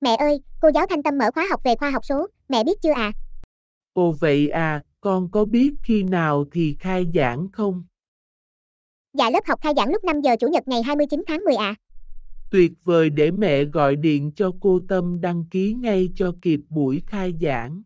Mẹ ơi, cô giáo Thanh Tâm mở khóa học về khoa học số, mẹ biết chưa à? Ồ vậy à, con có biết khi nào thì khai giảng không? Dạ lớp học khai giảng lúc 5 giờ Chủ nhật ngày 29 tháng 10 ạ. À. Tuyệt vời để mẹ gọi điện cho cô Tâm đăng ký ngay cho kịp buổi khai giảng.